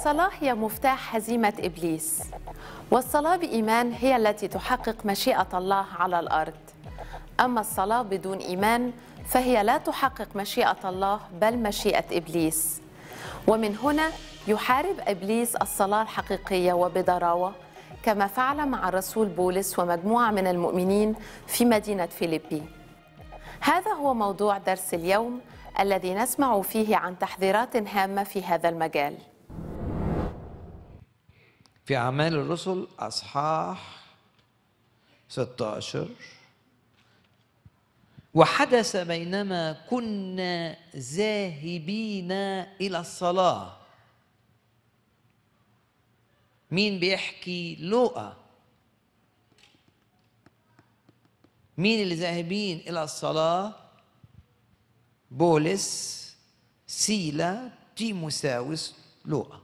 الصلاة هي مفتاح هزيمة إبليس والصلاة بإيمان هي التي تحقق مشيئة الله على الأرض أما الصلاة بدون إيمان فهي لا تحقق مشيئة الله بل مشيئة إبليس ومن هنا يحارب إبليس الصلاة الحقيقية وبضراوة كما فعل مع الرسول بولس ومجموعة من المؤمنين في مدينة فيليبي هذا هو موضوع درس اليوم الذي نسمع فيه عن تحذيرات هامة في هذا المجال في أعمال الرسل أصحاح 16 وحدث بينما كنا ذاهبين إلى الصلاة مين بيحكي لوقا مين اللي ذاهبين إلى الصلاة بولس سيلا تيموساوس لوقا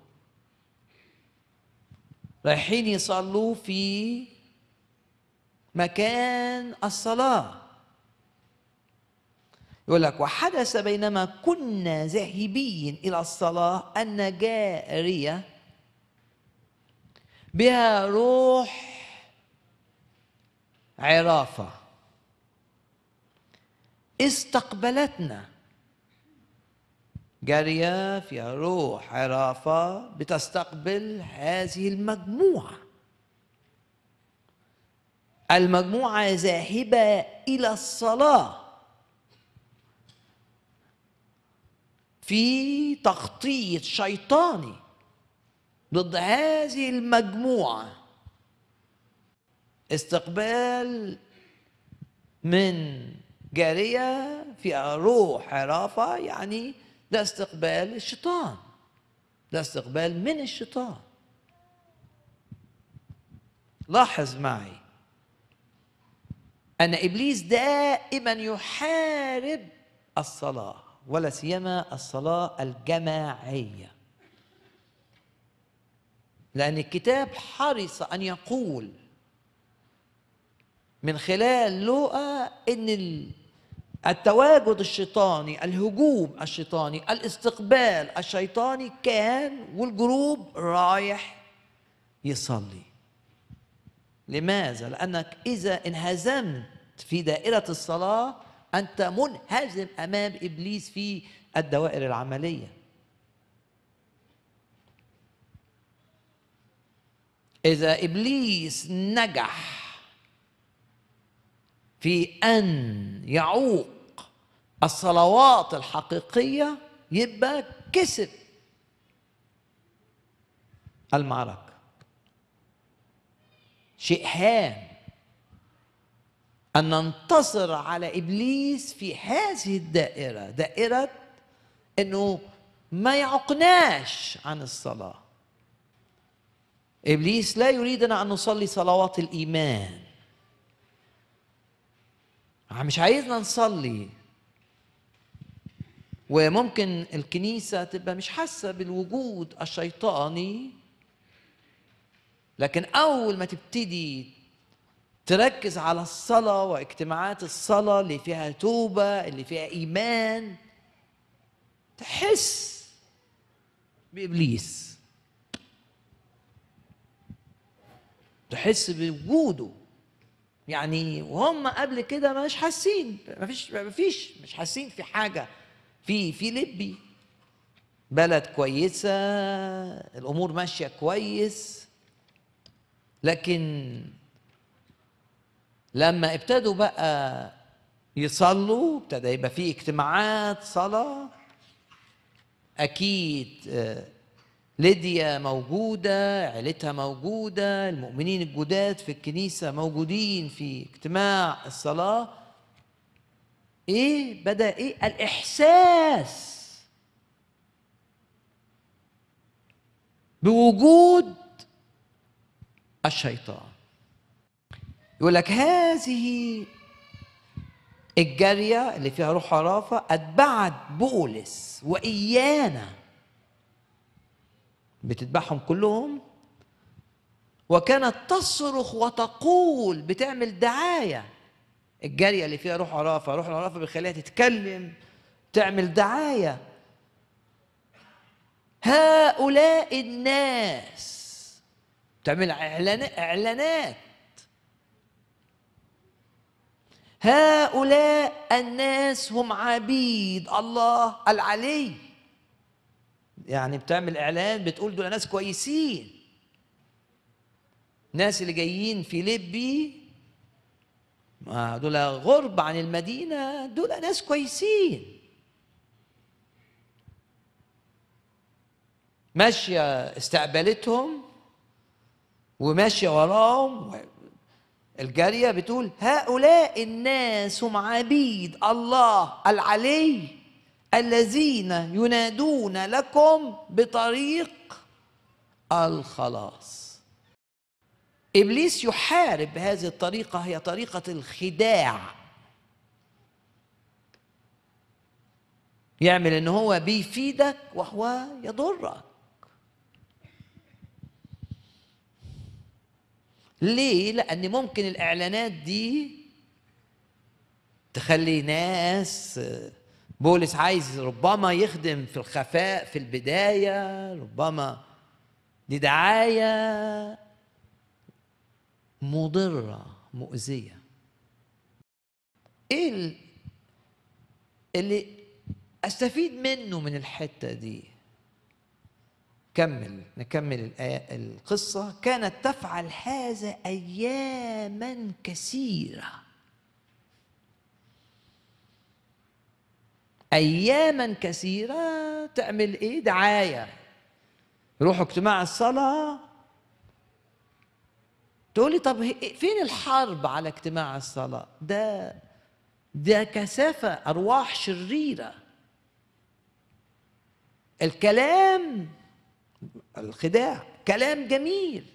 رايحين يصلوا في مكان الصلاة يقول لك وحدث بينما كنا ذاهبين إلى الصلاة أن جارية بها روح عرافة استقبلتنا جارية فيها روح عرافة بتستقبل هذه المجموعة المجموعة ذاهبة إلى الصلاة في تخطيط شيطاني ضد هذه المجموعة استقبال من جارية فيها روح عرافة يعني ده استقبال الشيطان ده استقبال من الشيطان لاحظ معي ان ابليس دائما يحارب الصلاه ولا سيما الصلاه الجماعيه لان الكتاب حرص ان يقول من خلال لوقا ان التواجد الشيطاني الهجوم الشيطاني الاستقبال الشيطاني كان والجروب رايح يصلي لماذا لانك اذا انهزمت في دائره الصلاه انت منهزم امام ابليس في الدوائر العمليه اذا ابليس نجح في أن يعوق الصلوات الحقيقية يبقى كسب المعركة شيء هام أن ننتصر على إبليس في هذه الدائرة دائرة أنه ما يعقناش عن الصلاة إبليس لا يريدنا أن نصلي صلوات الإيمان مش عايزنا نصلي وممكن الكنيسة تبقى مش حاسة بالوجود الشيطاني لكن أول ما تبتدي تركز على الصلاة واجتماعات الصلاة اللي فيها توبة اللي فيها إيمان تحس بإبليس تحس بوجوده يعني وهم قبل كده مش حاسين مفيش مفيش مش حاسين في حاجه في في لبي بلد كويسه الامور ماشيه كويس لكن لما ابتدوا بقى يصلوا ابتدى يبقى في اجتماعات صلاه اكيد آه، ليديا موجودة عيلتها موجودة المؤمنين الجداد في الكنيسة موجودين في اجتماع الصلاة ايه بدأ ايه الإحساس بوجود الشيطان يقول لك هذه الجارية اللي فيها روح عرافة أتبعت بولس وإيانا بتذبحهم كلهم وكانت تصرخ وتقول بتعمل دعايه الجاريه اللي فيها روح عرافه روح عرافة بيخليها تتكلم تعمل دعايه هؤلاء الناس تعمل اعلانات هؤلاء الناس هم عبيد الله العلي يعني بتعمل اعلان بتقول دول ناس كويسين الناس اللي جايين في لبي آه، دول غرب عن المدينة دول ناس كويسين ماشية استقبلتهم وماشية وراهم الجارية بتقول هؤلاء الناس هم عبيد الله العلي الذين ينادون لكم بطريق الخلاص ابليس يحارب هذه الطريقه هي طريقه الخداع يعمل ان هو بيفيدك وهو يضرك ليه لان ممكن الاعلانات دي تخلي ناس بولس عايز ربما يخدم في الخفاء في البداية ربما دي دعاية مضرة مؤذية ايه اللي استفيد منه من الحتة دي كمل نكمل القصة كانت تفعل هذا أياما كثيرة اياما كثيره تعمل ايه دعايه يروحوا اجتماع الصلاه تقولي طب فين الحرب على اجتماع الصلاه ده ده كثافه ارواح شريره الكلام الخداع كلام جميل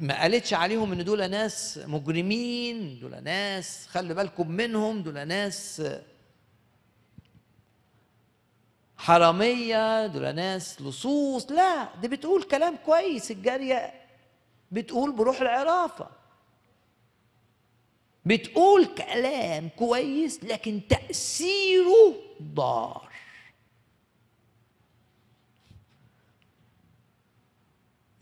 ما قالتش عليهم ان دول ناس مجرمين دول ناس خلي بالكم منهم دول ناس حرامية دول ناس لصوص لا دي بتقول كلام كويس الجارية بتقول بروح العرافة بتقول كلام كويس لكن تأثيره ضار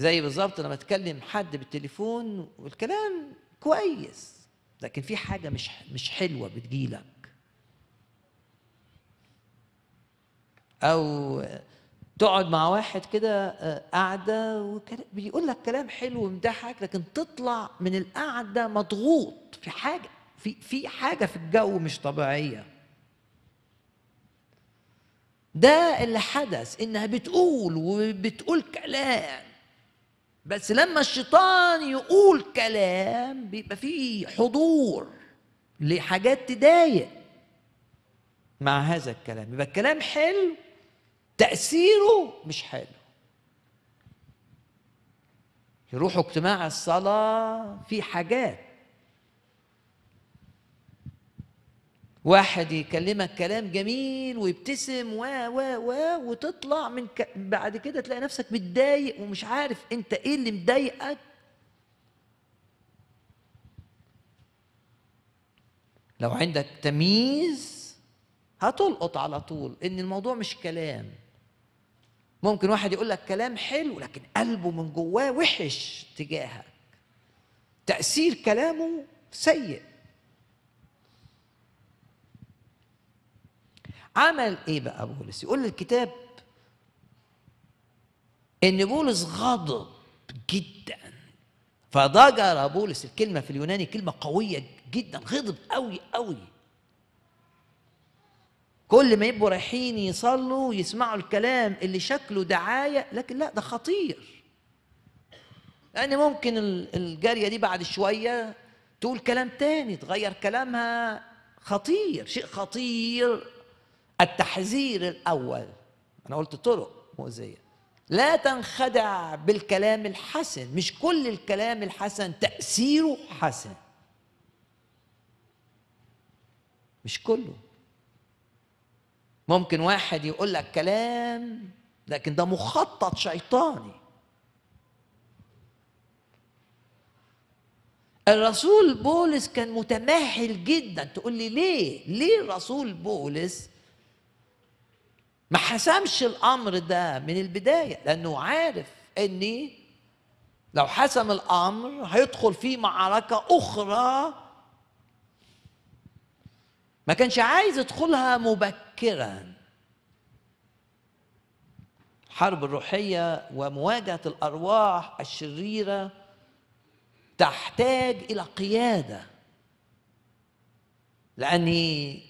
زي بالظبط لما تكلم حد بالتليفون والكلام كويس لكن في حاجه مش مش حلوه بتجيلك او تقعد مع واحد كده آه، قاعده بيقول لك كلام حلو ومضحك لكن تطلع من القعده مضغوط في حاجه في في حاجه في الجو مش طبيعيه ده اللي حدث انها بتقول وبتقول كلام بس لما الشيطان يقول كلام بيبقى فيه حضور لحاجات تضايق مع هذا الكلام يبقى الكلام حلو تأثيره مش حلو يروحوا اجتماع الصلاة في حاجات واحد يكلمك كلام جميل ويبتسم و و و وتطلع من ك... بعد كده تلاقي نفسك متضايق ومش عارف انت ايه اللي مضايقك لو عندك تمييز هتلقط على طول ان الموضوع مش كلام ممكن واحد يقول لك كلام حلو لكن قلبه من جواه وحش تجاهك تأثير كلامه سيء عمل ايه بقى بولس يقول الكتاب ان بولس غضب جدا فضجر بولس الكلمه في اليوناني كلمه قويه جدا غضب قوي قوي كل ما يبقوا رايحين يصلوا يسمعوا الكلام اللي شكله دعايه لكن لا ده خطير لان يعني ممكن الجاريه دي بعد شويه تقول كلام تاني تغير كلامها خطير شيء خطير التحذير الأول أنا قلت طرق مؤذية لا تنخدع بالكلام الحسن مش كل الكلام الحسن تأثيره حسن مش كله ممكن واحد يقول لك كلام لكن ده مخطط شيطاني الرسول بولس كان متمهل جدا تقول لي ليه ليه الرسول بولس ما حسمش الامر ده من البدايه لانه عارف اني لو حسم الامر هيدخل في معركه اخرى ما كانش عايز يدخلها مبكرا الحرب الروحيه ومواجهه الارواح الشريره تحتاج الى قياده لاني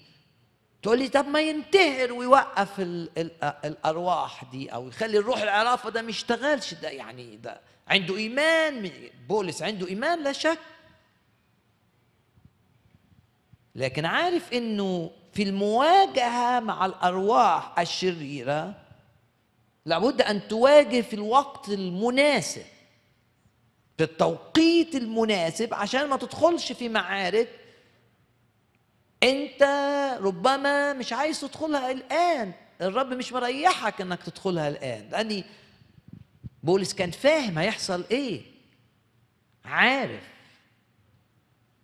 تقول لي طب ما ينتهر ويوقف الـ الـ الارواح دي او يخلي الروح العرافه ده ما يشتغلش ده يعني ده عنده ايمان بولس عنده ايمان لا شك لكن عارف انه في المواجهه مع الارواح الشريره لابد ان تواجه في الوقت المناسب في التوقيت المناسب عشان ما تدخلش في معارك انت ربما مش عايز تدخلها الان الرب مش مريحك انك تدخلها الان لاني بولس كان فاهم هيحصل ايه عارف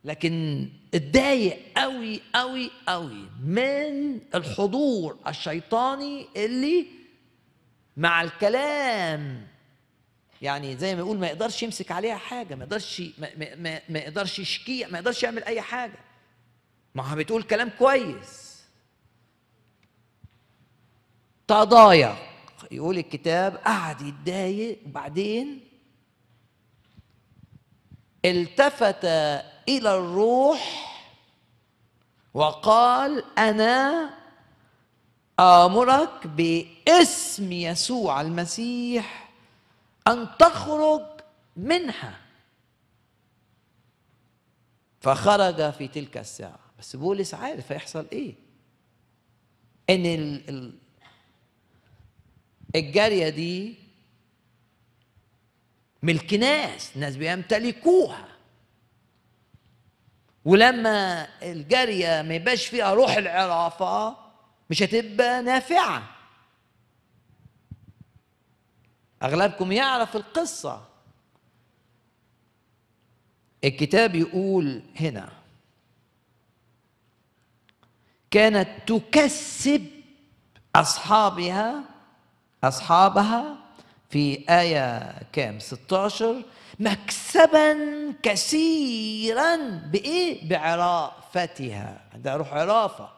لكن اتضايق قوي قوي قوي من الحضور الشيطاني اللي مع الكلام يعني زي ما يقول ما يقدرش يمسك عليها حاجه ما يقدرش ما, ما, ما يقدرش يشكيها ما يقدرش يعمل اي حاجه ما بتقول كلام كويس تضايق يقول الكتاب قعد يتضايق وبعدين التفت الى الروح وقال انا امرك باسم يسوع المسيح ان تخرج منها فخرج في تلك الساعه بس بولس عارف هيحصل ايه ان ال... الجاريه دي ملك ناس ناس بيمتلكوها ولما الجاريه ما يبقاش فيها روح العرافه مش هتبقى نافعه اغلبكم يعرف القصه الكتاب يقول هنا كانت تكسب أصحابها أصحابها في آية كام 16 مكسبا كثيرا بإيه بعرافتها ده روح عرافة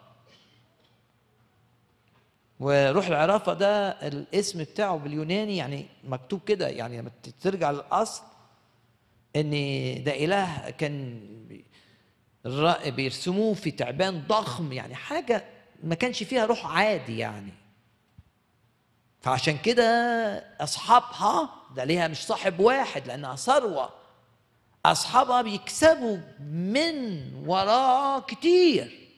وروح العرافة ده الاسم بتاعه باليوناني يعني مكتوب كده يعني لما ترجع للأصل ان ده اله كان بيرسموه في تعبان ضخم يعني حاجه ما كانش فيها روح عادي يعني فعشان كده اصحابها ده ليها مش صاحب واحد لانها ثروه اصحابها بيكسبوا من وراها كتير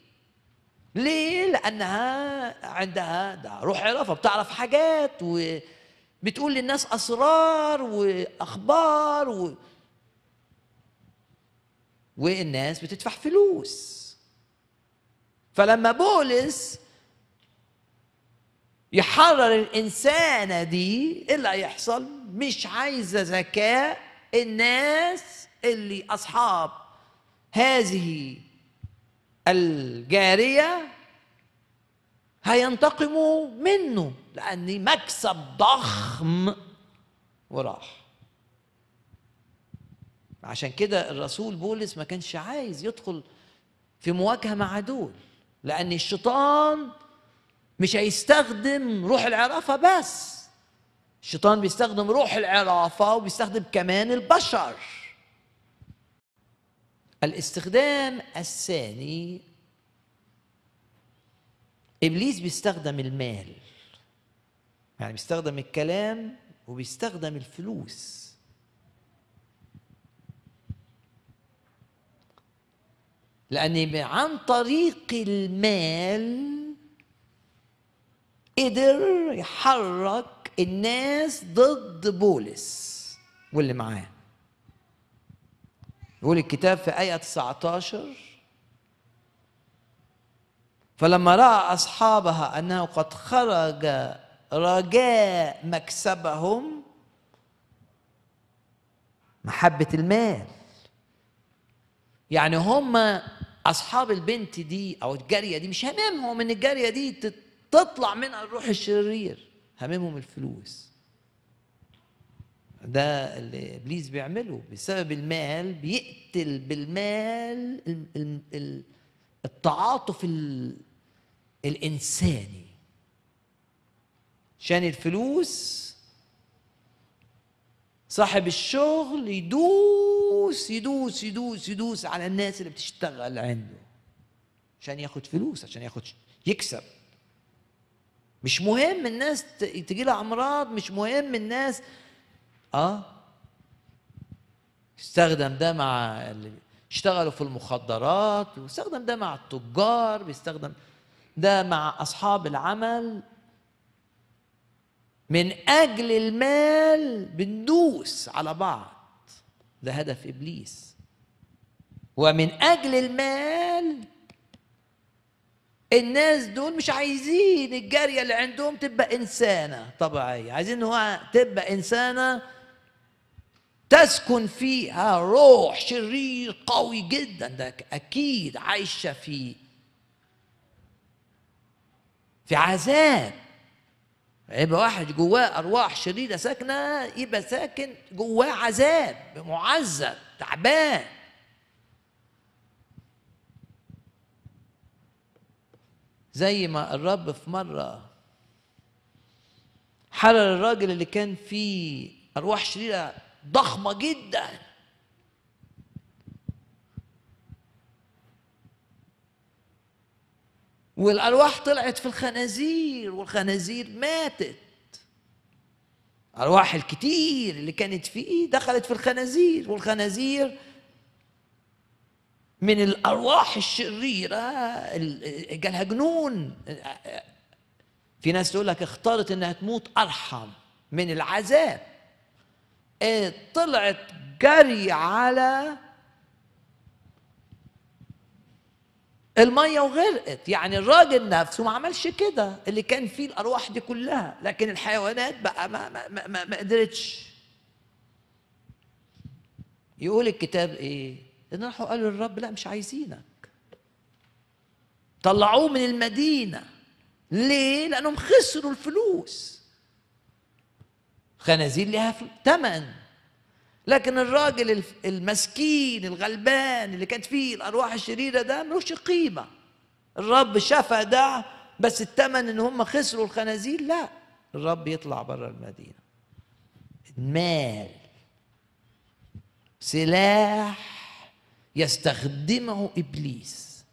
ليه لانها عندها ده روح عرفه بتعرف حاجات وبتقول للناس اسرار واخبار و... والناس بتدفع فلوس فلما بولس يحرر الإنسانة دي إيه اللي هيحصل؟ مش عايزة ذكاء الناس اللي أصحاب هذه الجارية هينتقموا منه لأن مكسب ضخم وراح عشان كده الرسول بولس ما كانش عايز يدخل في مواجهه مع دول لان الشيطان مش هيستخدم روح العرافه بس الشيطان بيستخدم روح العرافه وبيستخدم كمان البشر الاستخدام الثاني ابليس بيستخدم المال يعني بيستخدم الكلام وبيستخدم الفلوس لأن عن طريق المال قدر يحرك الناس ضد بولس واللي معاه يقول الكتاب في آية 19 فلما رأى أصحابها أنه قد خرج رجاء مكسبهم محبة المال يعني هما اصحاب البنت دي او الجاريه دي مش هممهم ان الجاريه دي تطلع منها الروح الشرير هممهم الفلوس ده اللي ابليس بيعمله بسبب المال بيقتل بالمال التعاطف الانساني عشان الفلوس صاحب الشغل يدوس يدوس يدوس يدوس على الناس اللي بتشتغل عنده عشان ياخد فلوس عشان ياخد يكسب مش مهم الناس تجي لها امراض مش مهم الناس اه استخدم ده مع اللي اشتغلوا في المخدرات واستخدم ده مع التجار بيستخدم ده مع اصحاب العمل من اجل المال بندوس على بعض ده هدف ابليس ومن اجل المال الناس دول مش عايزين الجارية اللي عندهم تبقى إنسانة طبيعية عايزين هو تبقى إنسانة تسكن فيها روح شرير قوي جدا ده أكيد عايشة في في عذاب يبقى واحد جواه ارواح شريره ساكنه يبقى ساكن جواه عذاب معذب تعبان زي ما الرب في مره حرر الراجل اللي كان فيه ارواح شريره ضخمه جدا والألواح طلعت في الخنازير والخنازير ماتت ارواح الكتير اللي كانت فيه دخلت في الخنازير والخنازير من الأرواح الشريرة جالها جنون في ناس تقول لك اختارت انها تموت ارحم من العذاب إيه، طلعت جري على المية وغرقت يعني الراجل نفسه ما عملش كده اللي كان فيه الأرواح دي كلها لكن الحيوانات بقى ما, ما, ما, ما, ما قدرتش يقول الكتاب إيه إن راحوا قالوا للرب لا مش عايزينك طلعوه من المدينة ليه لأنهم خسروا الفلوس خنازير لها ثمن لكن الراجل المسكين الغلبان اللي كانت فيه الارواح الشريره ده ملوش قيمه الرب شفى ده بس الثمن ان هم خسروا الخنازير لا الرب يطلع بره المدينه المال سلاح يستخدمه ابليس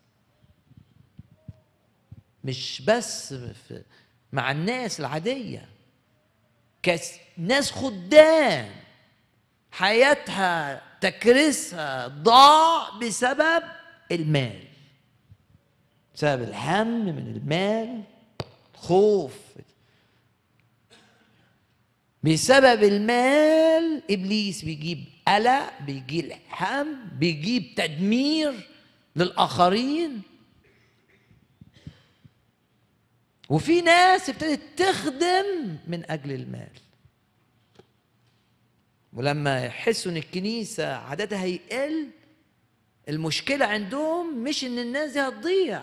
مش بس مع الناس العاديه كناس خدام حياتها تكريسها ضاع بسبب المال بسبب الهم من المال خوف بسبب المال ابليس بيجيب قلق بيجيب هم بيجيب تدمير للاخرين وفي ناس ابتدت تخدم من اجل المال ولما يحسوا ان الكنيسه عددها هيقل المشكله عندهم مش ان الناس دي هتضيع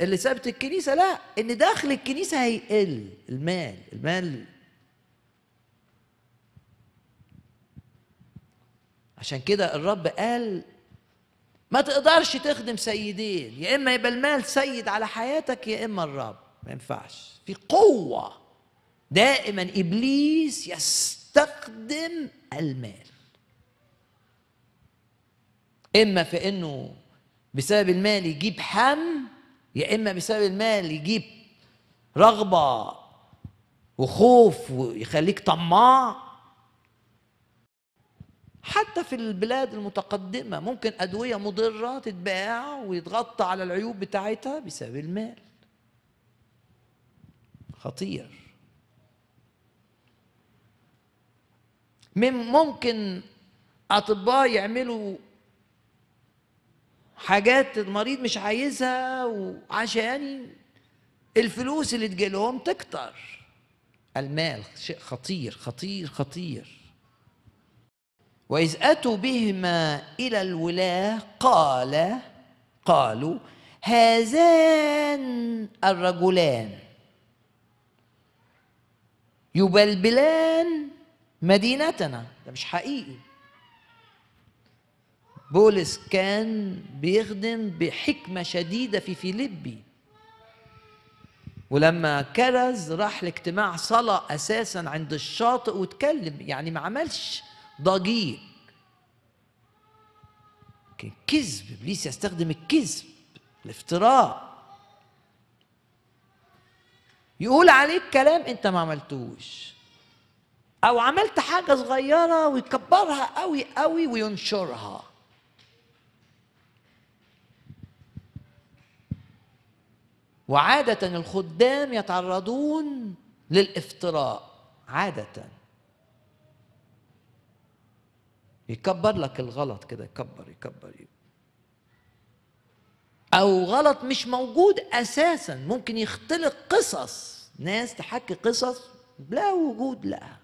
اللي سابت الكنيسه لا ان دخل الكنيسه هيقل المال المال عشان كده الرب قال ما تقدرش تخدم سيدين يا اما يبقى المال سيد على حياتك يا اما الرب ما ينفعش في قوه دائما ابليس يس يستخدم المال اما في انه بسبب المال يجيب حم يا اما بسبب المال يجيب رغبه وخوف ويخليك طماع حتى في البلاد المتقدمة ممكن أدوية مضرة تتباع ويتغطى على العيوب بتاعتها بسبب المال خطير من ممكن اطباء يعملوا حاجات المريض مش عايزها وعشان الفلوس اللي تجيلهم تكتر المال شيء خطير خطير خطير وإذ أتوا بهما إلى الولاة قال قالوا هذان الرجلان يبلبلان مدينتنا ده مش حقيقي بولس كان بيخدم بحكمة شديدة في فيليبي ولما كرز راح لاجتماع صلاة أساسا عند الشاطئ واتكلم يعني ما عملش ضجيج كان كذب إبليس يستخدم الكذب الافتراء يقول عليك كلام أنت ما عملتوش او عملت حاجه صغيره ويكبرها قوي قوي وينشرها وعاده الخدام يتعرضون للافتراء عاده يكبر لك الغلط كده يكبر يكبر او غلط مش موجود اساسا ممكن يختلق قصص ناس تحكي قصص لا وجود لها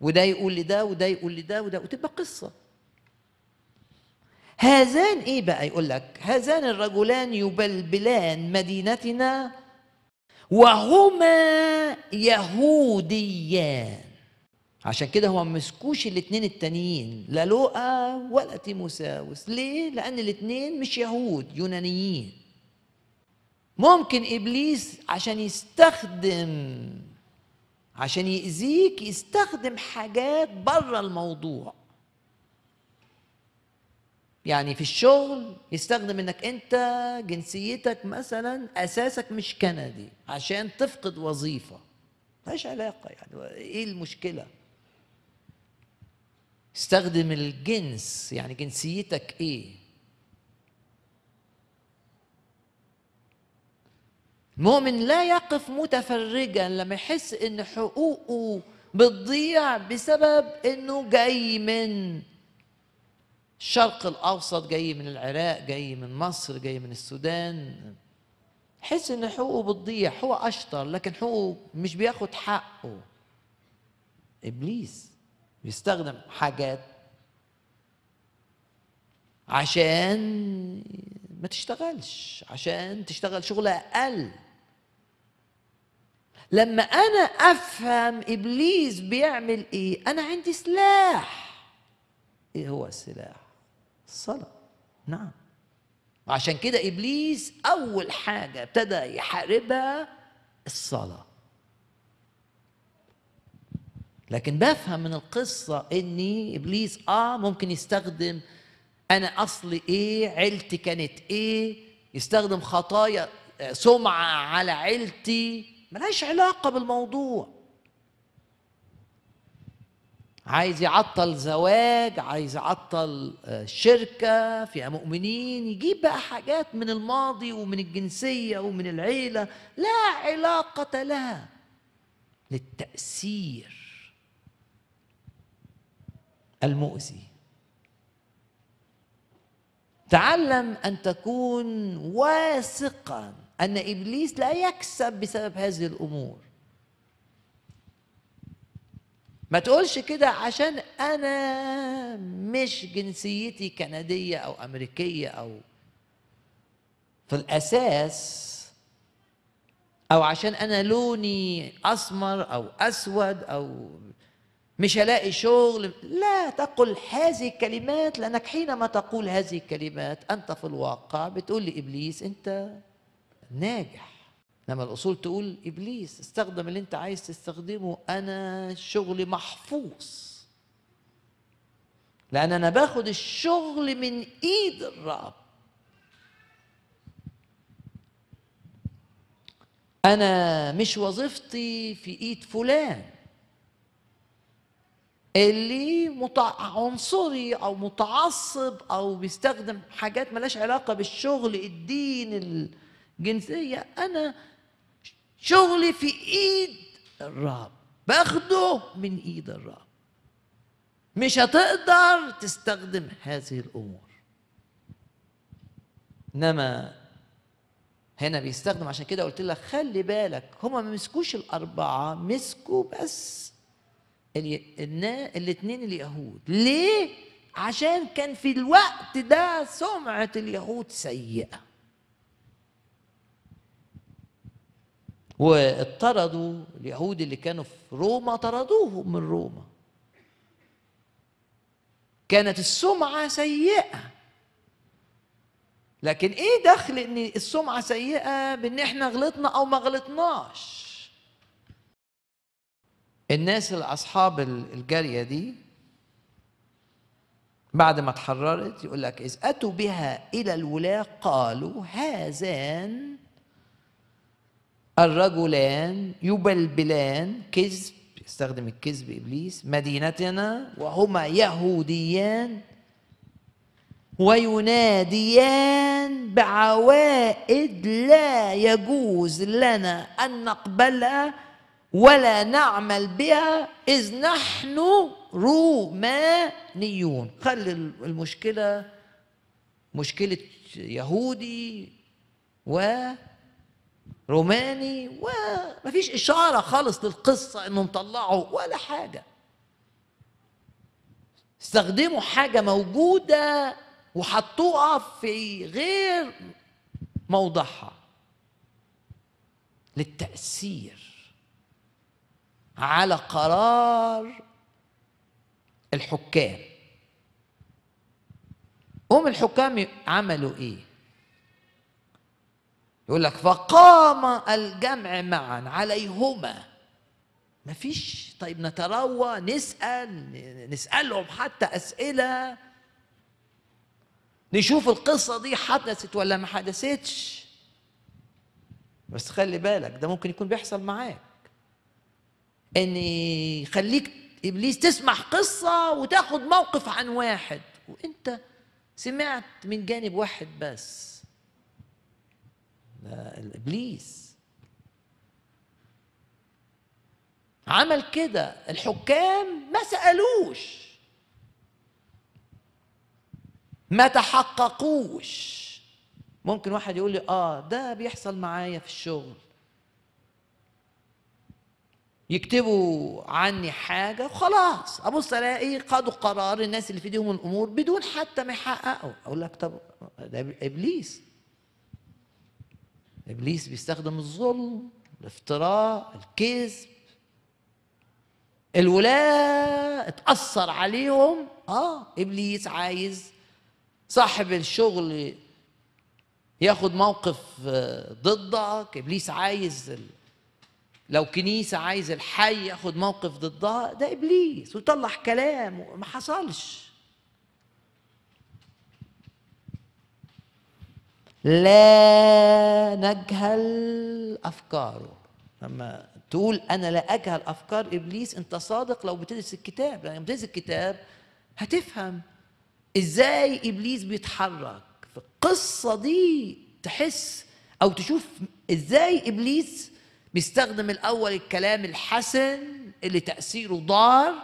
وده يقول لده وده يقول لده وده وتبقى قصه هذان ايه بقى يقول لك هذان الرجلان يبلبلان مدينتنا وهما يهوديان عشان كده هو مسكوش الاثنين التانيين لا لوقا ولا تيموساوس ليه لان الاثنين مش يهود يونانيين ممكن ابليس عشان يستخدم عشان يأذيك يستخدم حاجات بره الموضوع يعني في الشغل يستخدم انك انت جنسيتك مثلا اساسك مش كندي عشان تفقد وظيفه ملهاش علاقه يعني ايه المشكله استخدم الجنس يعني جنسيتك ايه المؤمن لا يقف متفرجا لما يحس ان حقوقه بتضيع بسبب انه جاي من الشرق الاوسط جاي من العراق جاي من مصر جاي من السودان حس ان حقوقه بتضيع هو اشطر لكن حقوقه مش بياخد حقه ابليس بيستخدم حاجات عشان ما تشتغلش عشان تشتغل شغل اقل لما انا افهم ابليس بيعمل ايه انا عندي سلاح ايه هو السلاح الصلاه نعم وعشان كده ابليس اول حاجه ابتدى يحاربها الصلاه لكن بفهم من القصه اني ابليس اه ممكن يستخدم انا اصلي ايه عيلتي كانت ايه يستخدم خطايا آه، سمعه على عيلتي ملهاش علاقة بالموضوع عايز يعطل زواج عايز يعطل آه، شركة فيها مؤمنين يجيب بقى حاجات من الماضي ومن الجنسية ومن العيلة لا علاقة لها للتأثير المؤذي تعلم أن تكون واثقاً أن إبليس لا يكسب بسبب هذه الأمور ما تقولش كده عشان أنا مش جنسيتي كندية أو أمريكية أو في الأساس أو عشان أنا لوني أسمر أو أسود أو مش هلاقي شغل لا تقل هذه الكلمات لأنك حينما تقول هذه الكلمات أنت في الواقع بتقول لإبليس أنت ناجح لما الاصول تقول ابليس استخدم اللي انت عايز تستخدمه انا شغلي محفوظ لان انا باخد الشغل من ايد الرب انا مش وظيفتي في ايد فلان اللي متع... عنصري او متعصب او بيستخدم حاجات ملاش علاقه بالشغل الدين اللي جنسية أنا شغلي في إيد الرب باخده من إيد الرب مش هتقدر تستخدم هذه الأمور إنما هنا بيستخدم عشان كده قلت لك خلي بالك هما ما مسكوش الأربعة مسكوا بس الاثنين اليهود ليه؟ عشان كان في الوقت ده سمعة اليهود سيئة واطردوا اليهود اللي كانوا في روما طردوهم من روما كانت السمعة سيئة لكن ايه دخل ان السمعة سيئة بان احنا غلطنا او ما غلطناش الناس الاصحاب الجارية دي بعد ما اتحررت يقول لك إذ أتوا بها إلى الولاة قالوا هذان الرجلان يبلبلان كذب يستخدم الكذب ابليس مدينتنا وهما يهوديان ويناديان بعوائد لا يجوز لنا ان نقبلها ولا نعمل بها اذ نحن رومانيون خلي المشكله مشكله يهودي و روماني فيش إشارة خالص للقصة إنه طلعوا ولا حاجة استخدموا حاجة موجودة وحطوها في غير موضعها للتأثير على قرار الحكام هم الحكام عملوا ايه يقول لك فقام الجمع معا عليهما مفيش طيب نتروى نسأل نسألهم حتى أسئلة نشوف القصة دي حدثت ولا ما حدثتش بس خلي بالك ده ممكن يكون بيحصل معاك ان يخليك ابليس تسمع قصة وتاخد موقف عن واحد وانت سمعت من جانب واحد بس ابليس عمل كده الحكام ما سالوش ما تحققوش ممكن واحد يقول لي اه ده بيحصل معايا في الشغل يكتبوا عني حاجه وخلاص ابص الاقي خدوا قرار الناس اللي في ايديهم الامور بدون حتى ما يحققوا اقول لك طب ده ابليس ابليس بيستخدم الظلم الافتراء الكذب الولاة اتأثر عليهم اه ابليس عايز صاحب الشغل ياخد موقف آه، ضدك ابليس عايز لو كنيسه عايز الحي ياخد موقف ضدها ده ابليس ويطلع كلام وما حصلش لا نجهل أفكاره لما تقول أنا لا أجهل أفكار إبليس أنت صادق لو بتدرس الكتاب يعني لما يعني بتدرس الكتاب هتفهم إزاي إبليس بيتحرك في القصة دي تحس أو تشوف إزاي إبليس بيستخدم الأول الكلام الحسن اللي تأثيره ضار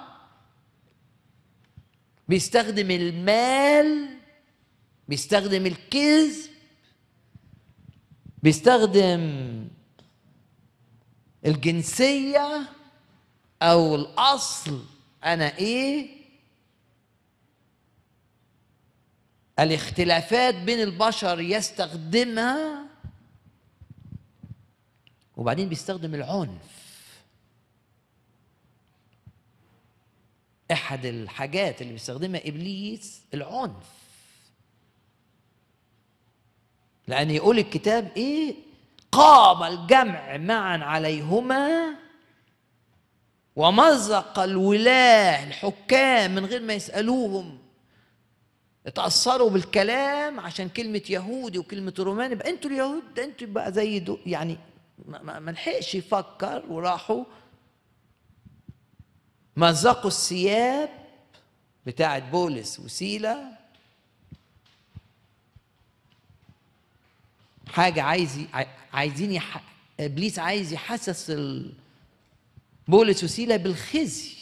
بيستخدم المال بيستخدم الكذب بيستخدم الجنسيه او الاصل انا ايه الاختلافات بين البشر يستخدمها وبعدين بيستخدم العنف احد الحاجات اللي بيستخدمها ابليس العنف لأن يقول الكتاب إيه قام الجمع معا عليهما ومزق الولاة الحكام من غير ما يسألوهم اتأثروا بالكلام عشان كلمة يهودي وكلمة روماني يبقى انتوا اليهود ده انتوا بقى زي دو يعني ما لحقش يفكر وراحوا مزقوا الثياب بتاعت بولس وسيلة حاجه عايز عايزين يح... ابليس عايز يحسس بولس وسيله بالخزي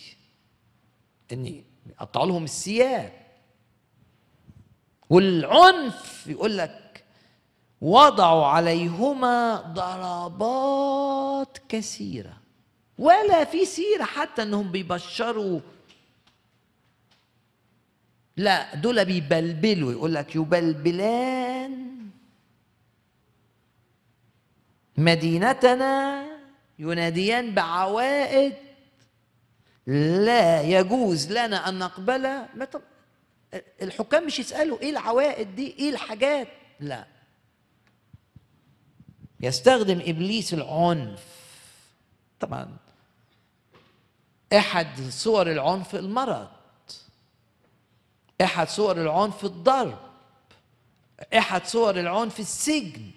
ان يقطعوا لهم الثياب والعنف يقول لك وضعوا عليهما ضربات كثيره ولا في سيره حتى انهم بيبشروا لا دول بيبلبلوا يقول لك يبلبلان مدينتنا يناديان بعوائد لا يجوز لنا ان نقبلها الحكام مش يسالوا ايه العوائد دي ايه الحاجات لا يستخدم ابليس العنف طبعا احد صور العنف المرض احد صور العنف الضرب احد صور العنف السجن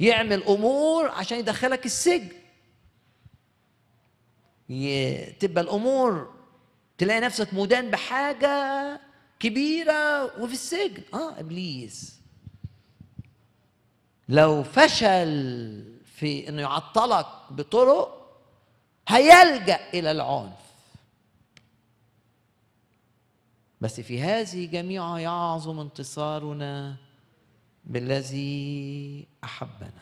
يعمل امور عشان يدخلك السجن تبقى الامور تلاقي نفسك مدان بحاجه كبيره وفي السجن اه ابليس لو فشل في انه يعطلك بطرق هيلجا الى العنف بس في هذه جميعها يعظم انتصارنا بالذي احبنا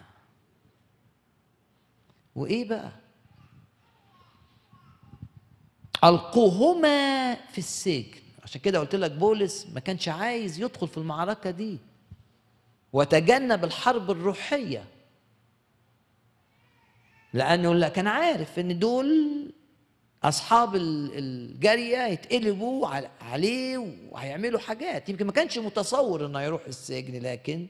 وايه بقى القوهما في السجن عشان كده قلت لك بولس ما كانش عايز يدخل في المعركه دي وتجنب الحرب الروحيه لانه كان عارف ان دول اصحاب الجاريه يتقلبوا عليه وهيعملوا حاجات يمكن ما كانش متصور انه هيروح السجن لكن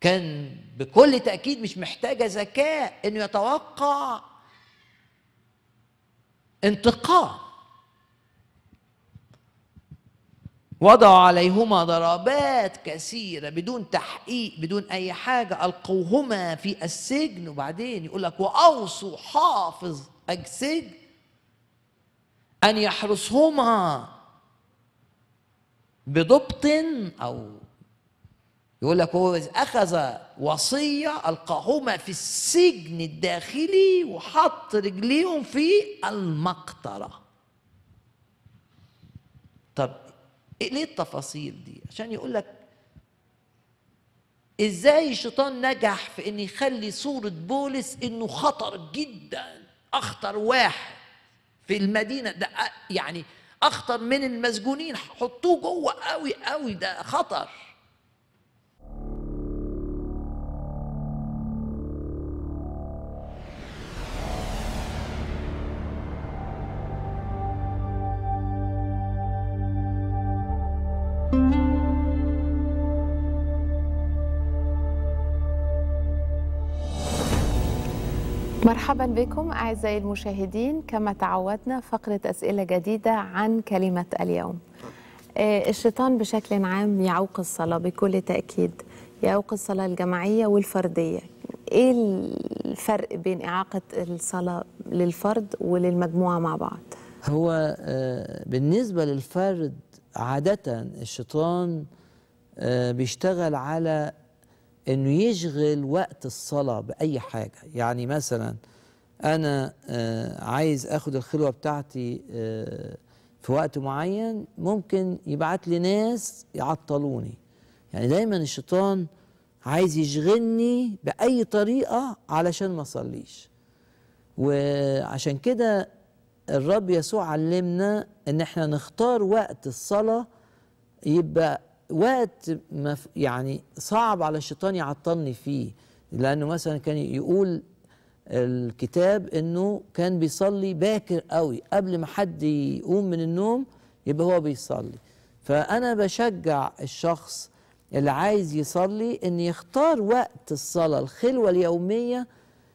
كان بكل تاكيد مش محتاجه ذكاء انه يتوقع انتقام وضعوا عليهما ضربات كثيرة بدون تحقيق بدون أي حاجة ألقوهما في السجن وبعدين يقول لك وأوصوا حافظ السجن أن يحرسهما بضبط أو يقول لك هو اخذ وصيه القاهما في السجن الداخلي وحط رجليهم في المقطره طب ليه التفاصيل دي عشان يقول لك ازاي الشيطان نجح في ان يخلي صوره بولس انه خطر جدا اخطر واحد في المدينه ده يعني اخطر من المسجونين حطوه جوه قوي قوي ده خطر مرحبا بكم اعزائي المشاهدين كما تعودنا فقره اسئله جديده عن كلمه اليوم آه، الشيطان بشكل عام يعوق الصلاه بكل تاكيد يعوق الصلاه الجماعيه والفرديه ايه الفرق بين اعاقه الصلاه للفرد وللمجموعه مع بعض هو آه، بالنسبه للفرد عاده الشيطان آه، بيشتغل على انه يشغل وقت الصلاه باي حاجه يعني مثلا انا آه، عايز اخد الخلوه بتاعتي آه، في وقت معين ممكن يبعت لي ناس يعطلوني يعني دايما الشيطان عايز يشغلني باي طريقه علشان ما اصليش وعشان كده الرب يسوع علمنا ان احنا نختار وقت الصلاه يبقى وقت ما يعني صعب على الشيطان يعطلني فيه لانه مثلا كان يقول الكتاب انه كان بيصلي باكر قوي قبل ما حد يقوم من النوم يبقى هو بيصلي فانا بشجع الشخص اللي عايز يصلي ان يختار وقت الصلاه الخلوه اليوميه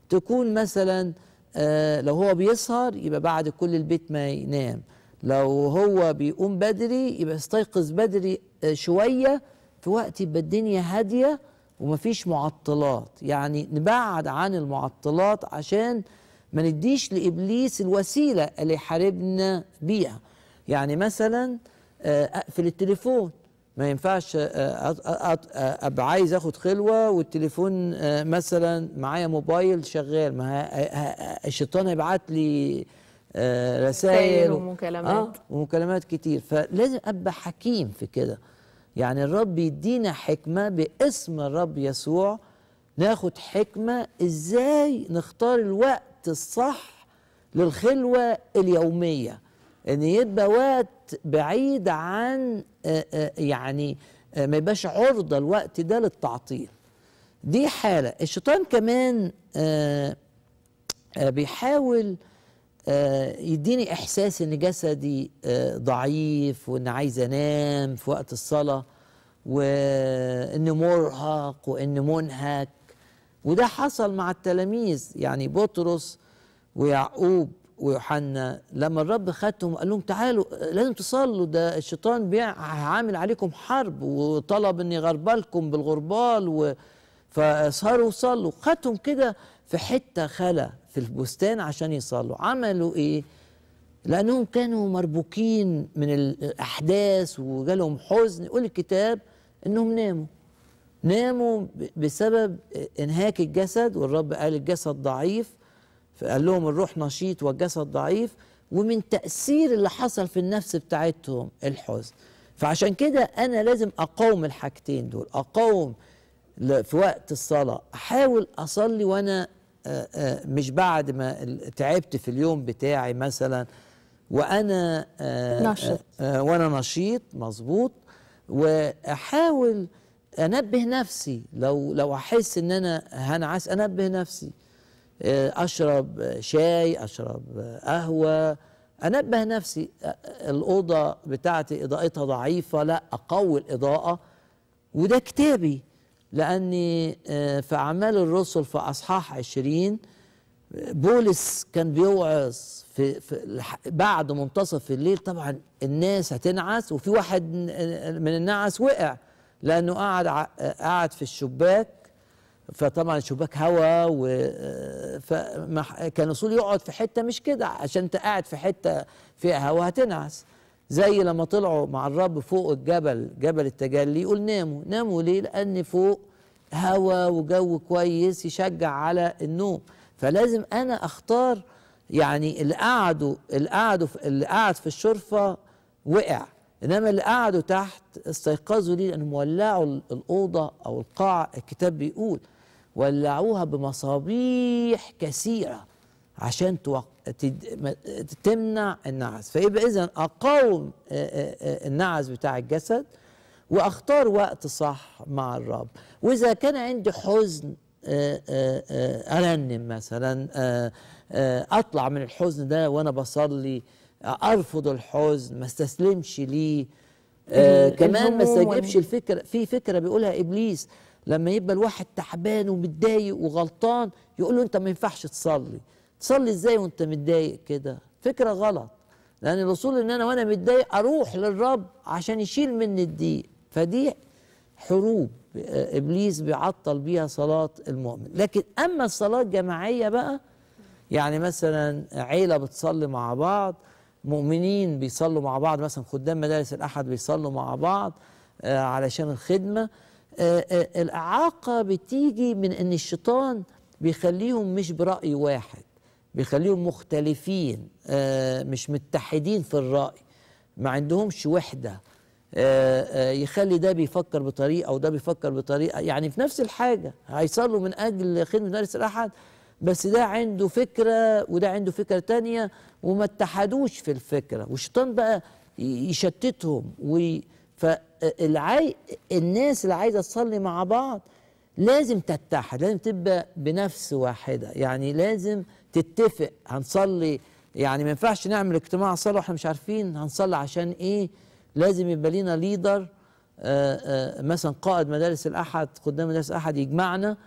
تكون مثلا آه، لو هو بيسهر يبقى بعد كل البيت ما ينام لو هو بيقوم بدري يبقى يستيقظ بدري شويه في وقت الدنيا هاديه ومفيش معطلات يعني نبعد عن المعطلات عشان ما نديش لابليس الوسيله اللي يحاربنا بيها يعني مثلا آه، اقفل التليفون ما ينفعش آه، ابقى عايز اخد خلوه والتليفون آه، مثلا معايا موبايل شغال ما الشيطان هيبعت لي آه، رسائل ومكالمات آه ومكالمات كتير فلازم ابقى حكيم في كده يعني الرب يدينا حكمه باسم الرب يسوع ناخد حكمه ازاي نختار الوقت الصح للخلوه اليوميه ان يبقى وقت بعيد عن آه، آه، يعني ما يبقاش عرضه الوقت ده للتعطيل دي حاله الشيطان كمان بيحاول آآ آه، يديني احساس ان جسدي آه، ضعيف وان عايز انام في وقت الصلاه واني مرهق واني منهك وده حصل مع التلاميذ يعني بطرس ويعقوب ويوحنا لما الرب خدهم قال لهم تعالوا آه، لازم تصلوا ده الشيطان عامل عليكم حرب وطلب ان يغربلكم بالغربال و... فاسهروا وصلوا خدهم كده في حته خلا في البستان عشان يصلوا عملوا ايه لانهم كانوا مربوكين من الاحداث وجالهم حزن يقول الكتاب انهم ناموا ناموا بسبب انهاك الجسد والرب قال الجسد ضعيف فقال لهم الروح نشيط والجسد ضعيف ومن تأثير اللي حصل في النفس بتاعتهم الحزن فعشان كده أنا لازم أقاوم الحاجتين دول أقاوم في وقت الصلاة أحاول أصلي وأنا مش بعد ما تعبت في اليوم بتاعي مثلا وانا آه، نشط آه، آه، وانا نشيط مظبوط واحاول انبه نفسي لو لو احس ان انا هنعس انبه نفسي اشرب شاي اشرب قهوه انبه نفسي الاوضه بتاعتي اضاءتها ضعيفه لا اقوي الاضاءه وده كتابي لأني آه، في أعمال الرسل في أصحاح عشرين بولس كان بيوعظ في, في بعد منتصف الليل طبعا الناس هتنعس وفي واحد آه، من النعس وقع لأنه قعد قعد في الشباك فطبعا الشباك هوا و آه، فكان الرسول يقعد في حته مش كده عشان انت قاعد في حته فيها هوا هتنعس زي لما طلعوا مع الرب فوق الجبل جبل التجلي يقول ناموا ناموا ليه لأن فوق هوا وجو كويس يشجع على النوم فلازم أنا أختار يعني اللي قعدوا اللي قعدوا اللي قعد في الشرفة وقع انما اللي قعدوا تحت استيقظوا ليه لانهم ولعوا الاوضه او القاع الكتاب بيقول ولعوها بمصابيح كثيره عشان تمنع النعس فيبقى اذا اقاوم آه، آه، آه، النعس بتاع الجسد واختار وقت صح مع الرب واذا كان عندي حزن ارنم مثلا اطلع من الحزن ده وانا بصلي ارفض الحزن ما استسلمش ليه كمان ما استجبش الفكره في فكره بيقولها ابليس لما يبقى الواحد تعبان ومتضايق وغلطان يقول له انت ما ينفعش تصلي تصلي ازاي وانت متضايق كده فكره غلط لان الوصول ان انا وانا متضايق اروح للرب عشان يشيل مني الضيق فدي حروب ابليس بيعطل بيها صلاه المؤمن لكن اما الصلاه الجماعيه بقى يعني مثلا عيله بتصلي مع بعض مؤمنين بيصلوا مع بعض مثلا خدام مدارس الاحد بيصلوا مع بعض آه، علشان الخدمه آه، آه، الاعاقه بتيجي من ان الشيطان بيخليهم مش براي واحد بيخليهم مختلفين آه، مش متحدين في الرأي ما عندهمش وحدة آه، آه، يخلي ده بيفكر بطريقة وده بيفكر بطريقة يعني في نفس الحاجة هيصلوا من أجل خدمة مدارس الأحد بس ده عنده فكرة وده عنده فكرة تانية وما اتحدوش في الفكرة والشيطان بقى يشتتهم وي فالعاي الناس اللي عايزة تصلي مع بعض لازم تتحد لازم تبقى بنفس واحدة يعني لازم تتفق هنصلي يعني ما ينفعش نعمل اجتماع صلاه واحنا مش عارفين هنصلي عشان ايه لازم يبقى لينا ليدر آه، آه، مثلا قائد مدارس الاحد قدام مدارس الاحد يجمعنا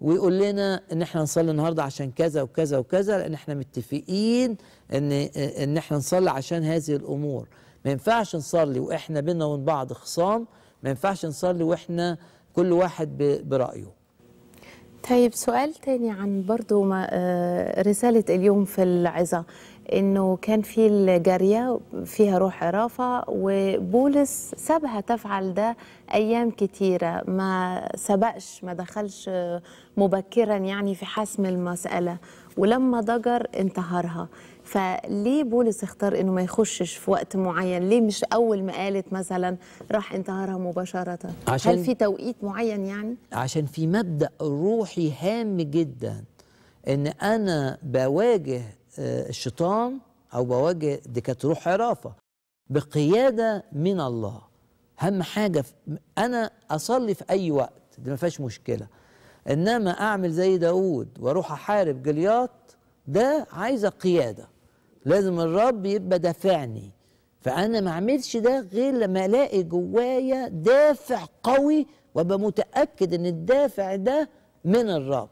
ويقول لنا ان احنا نصلي النهارده عشان كذا وكذا وكذا لان احنا متفقين ان آه، ان احنا نصلي عشان هذه الامور ما ينفعش نصلي واحنا بينا وبين بعض خصام ما ينفعش نصلي واحنا كل واحد برايه طيب سؤال تاني عن برضو ما آه، رسالة اليوم في العظة انه كان في الجاريه فيها روح عرافه وبولس سابها تفعل ده ايام كتيره ما سبقش ما دخلش آه، مبكرا يعني في حسم المساله ولما ضجر انتهرها فليه بولس اختار انه ما يخشش في وقت معين ليه مش اول ما قالت مثلا راح انتهارها مباشره عشان هل في توقيت معين يعني عشان في مبدا روحي هام جدا ان انا بواجه آه، الشيطان او بواجه دي كانت روح عرافه بقياده من الله اهم حاجه انا اصلي في اي وقت دي ما فيهاش مشكله انما اعمل زي داوود واروح احارب جلياط ده عايزه قياده لازم الرب يبقى دافعني فانا ما اعملش ده غير لما الاقي جوايا دافع قوي وابقى متاكد ان الدافع ده من الرب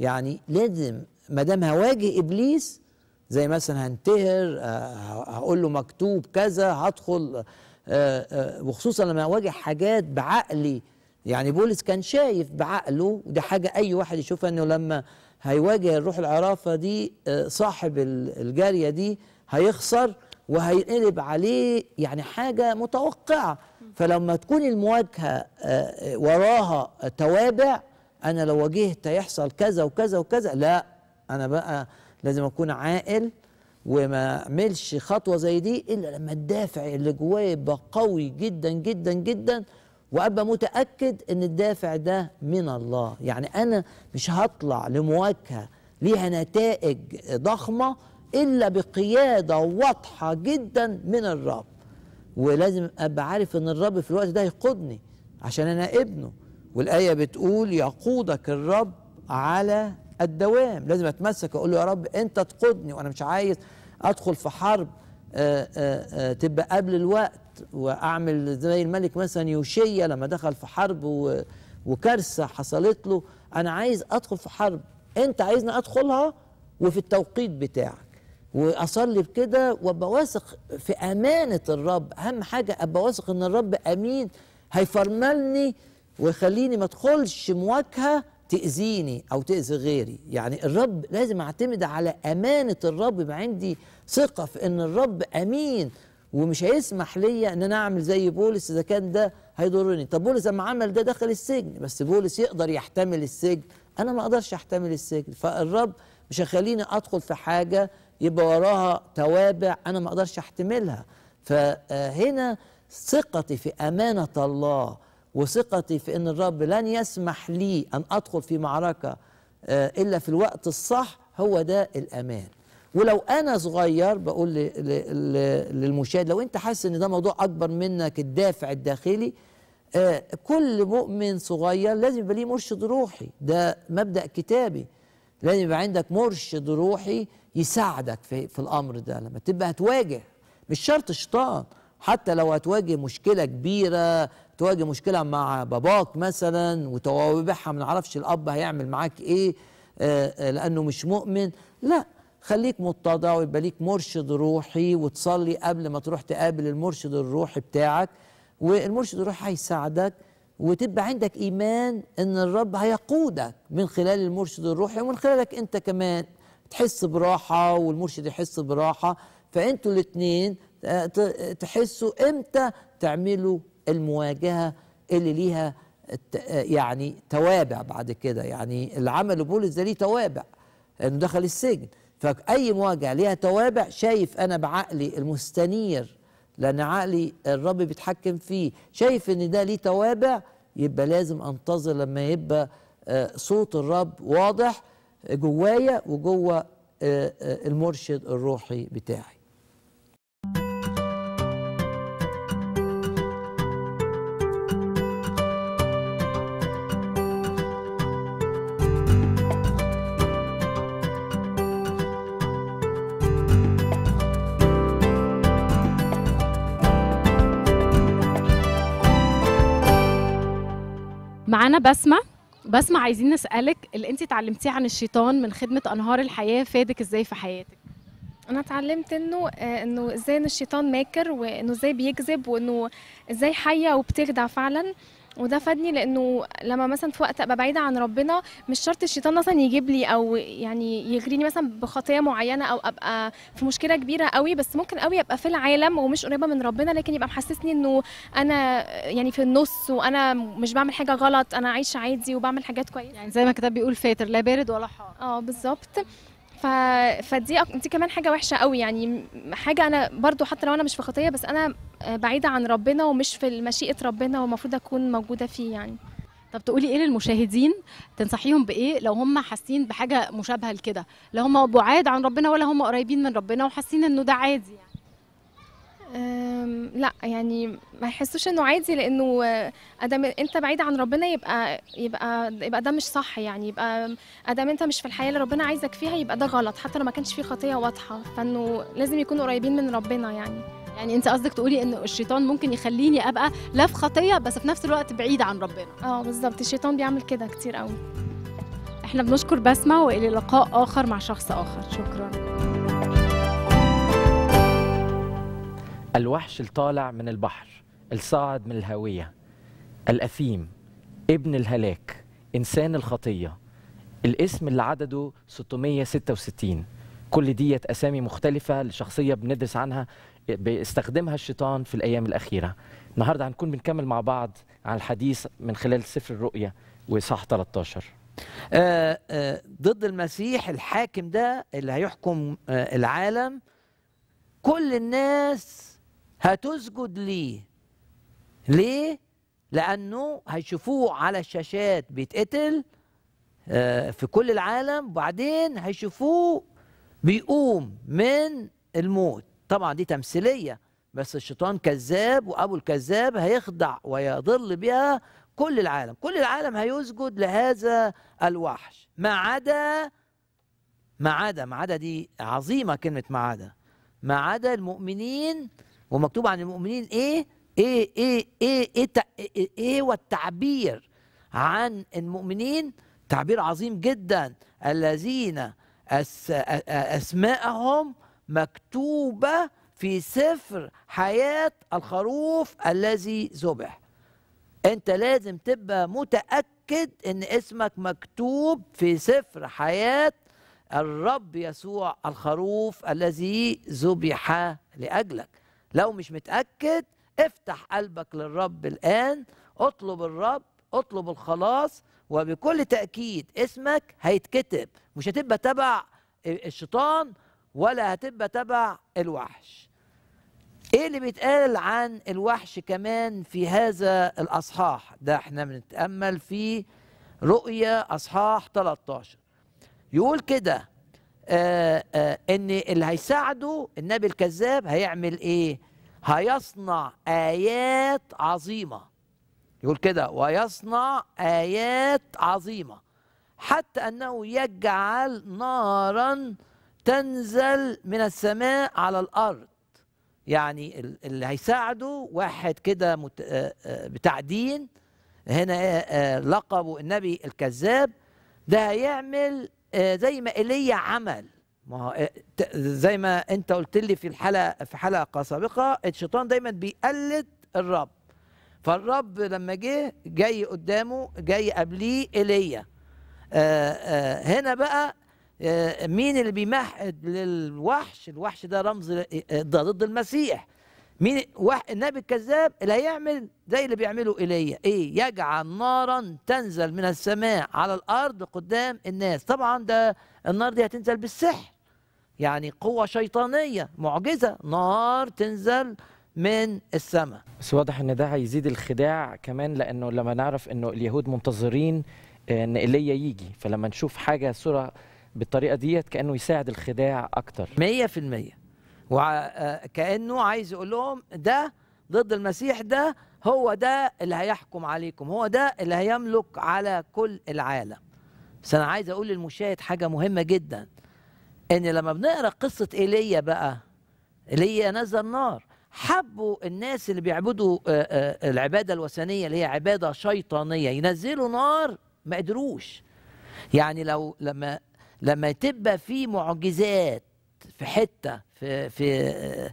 يعني لازم ما دام هواجه ابليس زي مثلا هنتهر آه، هقول له مكتوب كذا هدخل آه، آه، وخصوصا لما اواجه حاجات بعقلي يعني بولس كان شايف بعقله ودي حاجه اي واحد يشوفها انه لما هيواجه الروح العرافة دي آه، صاحب الجارية دي هيخسر وهينقلب عليه يعني حاجة متوقعة فلما تكون المواجهة آه، آه، وراها توابع أنا لو واجهت هيحصل كذا وكذا وكذا لا أنا بقى لازم أكون عاقل وما أعملش خطوة زي دي إلا لما الدافع اللي جوايا يبقى قوي جدا جدا جدا وابقى متاكد ان الدافع ده من الله يعني انا مش هطلع لمواجهه ليها نتائج ضخمه الا بقياده واضحه جدا من الرب ولازم ابقى عارف ان الرب في الوقت ده يقودني عشان انا ابنه والايه بتقول يقودك الرب على الدوام لازم اتمسك اقول له يا رب انت تقودني وانا مش عايز ادخل في حرب آه، آه، آه، تبقى قبل الوقت واعمل زي الملك مثلا يوشيا لما دخل في حرب وكارثه حصلت له انا عايز ادخل في حرب انت عايزني ادخلها وفي التوقيت بتاعك واصلي بكده وابقى واثق في امانه الرب اهم حاجه ابقى واثق ان الرب امين هيفرملني ويخليني ما ادخلش مواجهه تاذيني او تاذي غيري يعني الرب لازم اعتمد على امانه الرب يبقى عندي ثقه في ان الرب امين ومش هيسمح ليا ان انا اعمل زي بولس اذا كان ده هيضرني طب بولس لما عمل ده دخل السجن بس بولس يقدر يحتمل السجن انا ما اقدرش احتمل السجن فالرب مش هيخليني ادخل في حاجه يبقى وراها توابع انا ما اقدرش احتملها فهنا ثقتي في امانه الله وثقتي في ان الرب لن يسمح لي ان ادخل في معركه آه، الا في الوقت الصح هو ده الامان ولو انا صغير بقول للمشاهد لو انت حاسس ان ده موضوع اكبر منك الدافع الداخلي آه، كل مؤمن صغير لازم يبقى ليه مرشد روحي ده مبدا كتابي لازم يبقى عندك مرشد روحي يساعدك في, في الامر ده لما تبقى هتواجه مش شرط شيطان حتى لو هتواجه مشكله كبيره تواجه مشكله مع باباك مثلا وتوابعها ما نعرفش الاب هيعمل معاك ايه آه، آه، لانه مش مؤمن لا خليك متضع ويبقى ليك مرشد روحي وتصلي قبل ما تروح تقابل المرشد الروحي بتاعك والمرشد الروحي هيساعدك وتبقى عندك ايمان ان الرب هيقودك من خلال المرشد الروحي ومن خلالك انت كمان تحس براحه والمرشد يحس براحه فانتوا الاثنين آه، تحسوا امتى تعملوا المواجهه اللي ليها آه، يعني توابع بعد كده يعني العمل بولس ده ليه توابع انه دخل السجن فأي مواجهة ليها توابع شايف أنا بعقلي المستنير لأن عقلي الرب بيتحكم فيه شايف إن ده ليه توابع يبقى لازم أنتظر لما يبقى آه، صوت الرب واضح جوايا وجوه آه، آه، المرشد الروحي بتاعي انا بسمع بسمع عايزين نسالك اللي انت اتعلمتيه عن الشيطان من خدمه انهار الحياه فادك ازاي في حياتك انا اتعلمت انه آه، انه ازاي ان الشيطان ماكر وانه ازاي بيكذب وانه ازاي حيه وبتخدع فعلا وده فادني لانه لما مثلا في وقت ابقى بعيده عن ربنا مش شرط الشيطان مثلا يجيب لي او يعني يغريني مثلا بخطيه معينه او ابقى في مشكله كبيره قوي بس ممكن قوي ابقى في العالم ومش قريبه من ربنا لكن يبقى محسسني انه انا يعني في النص وانا مش بعمل حاجه غلط انا عايشه عادي وبعمل حاجات كويسه يعني زي ما الكتاب بيقول فاتر لا بارد ولا حار اه بالظبط ف... فدي أ... دي كمان حاجه وحشه قوي يعني حاجه انا برضو حتى لو انا مش في خطيه بس انا آه، بعيده عن ربنا ومش في مشيئه ربنا ومفروض اكون موجوده فيه يعني طب تقولي ايه للمشاهدين تنصحيهم بايه لو هم حاسين بحاجه مشابهه لكده لو هم بعاد عن ربنا ولا هم قريبين من ربنا وحاسين انه ده عادي يعني. لا يعني ما يحسوش انه عادي لانه ادم انت بعيد عن ربنا يبقى يبقى يبقى ده مش صح يعني يبقى ادم انت مش في الحياه اللي ربنا عايزك فيها يبقى ده غلط حتى لو ما كانش فيه خطيه واضحه فانه لازم يكونوا قريبين من ربنا يعني يعني انت قصدك تقولي ان الشيطان ممكن يخليني ابقى لا في خطيه بس في نفس الوقت بعيده عن ربنا اه بالظبط الشيطان بيعمل كده كتير قوي احنا بنشكر بسمه والى لقاء اخر مع شخص اخر شكرا الوحش الطالع من البحر الصاعد من الهاوية الأثيم ابن الهلاك إنسان الخطية الاسم اللي عدده 666 كل ديت أسامي مختلفة لشخصية بندرس عنها بيستخدمها الشيطان في الأيام الأخيرة النهاردة هنكون بنكمل مع بعض عن الحديث من خلال سفر الرؤية وإصحاح 13 آآ آآ ضد المسيح الحاكم ده اللي هيحكم آه، العالم كل الناس هتسجد ليه ليه لانه هيشوفوه على الشاشات بيتقتل آه، في كل العالم وبعدين هيشوفوه بيقوم من الموت طبعا دي تمثيليه بس الشيطان كذاب وابو الكذاب هيخدع ويضل بها كل العالم كل العالم هيسجد لهذا الوحش ما عدا ما عدا ما عدا دي عظيمه كلمه ما عدا ما عدا المؤمنين ومكتوب عن المؤمنين ايه ايه ايه ايه ايه, إيه, إيه والتعبير عن المؤمنين تعبير عظيم جدا الذين اسماءهم مكتوبه في سفر حياه الخروف الذي ذبح انت لازم تبقى متاكد ان اسمك مكتوب في سفر حياه الرب يسوع الخروف الذي ذبح لاجلك لو مش متأكد افتح قلبك للرب الآن اطلب الرب اطلب الخلاص وبكل تأكيد اسمك هيتكتب مش هتبقى تبع الشيطان ولا هتبقى تبع الوحش ايه اللي بيتقال عن الوحش كمان في هذا الاصحاح ده احنا بنتامل في رؤيا اصحاح 13 يقول كده آه، آه، ان اللي هيساعده النبي الكذاب هيعمل ايه هيصنع ايات عظيمه يقول كده ويصنع ايات عظيمه حتى انه يجعل نارا تنزل من السماء على الارض يعني اللي هيساعده واحد كده آه، بتاع دين هنا لقبه النبي الكذاب ده هيعمل آه، زي ما ايليا عمل ما آه، زي ما انت قلت لي في الحلقه في حلقه سابقه الشيطان دايما بيقلد الرب فالرب لما جه جاي قدامه جاي قبليه ايليا آه، هنا بقى مين اللي بيمهد للوحش الوحش ده رمز ده ضد المسيح مين واحد النبي الكذاب اللي هيعمل زي اللي بيعمله ايليا ايه يجعل نارا تنزل من السماء على الارض قدام الناس طبعا ده النار دي هتنزل بالسحر يعني قوه شيطانيه معجزه نار تنزل من السماء بس واضح ان ده هيزيد الخداع كمان لانه لما نعرف انه اليهود منتظرين ان ايليا يجي فلما نشوف حاجه صوره بالطريقه ديت كانه يساعد الخداع اكتر 100% وكأنه آه، عايز يقول لهم ده ضد المسيح ده هو ده اللي هيحكم عليكم هو ده اللي هيملك على كل العالم بس أنا عايز أقول للمشاهد حاجة مهمة جدا إن لما بنقرأ قصة إيليا بقى إيليا نزل نار حبوا الناس اللي بيعبدوا آه، آه، العبادة الوثنية اللي هي عبادة شيطانية ينزلوا نار ما قدروش يعني لو لما لما تبقى في معجزات في حته في في آه، آه،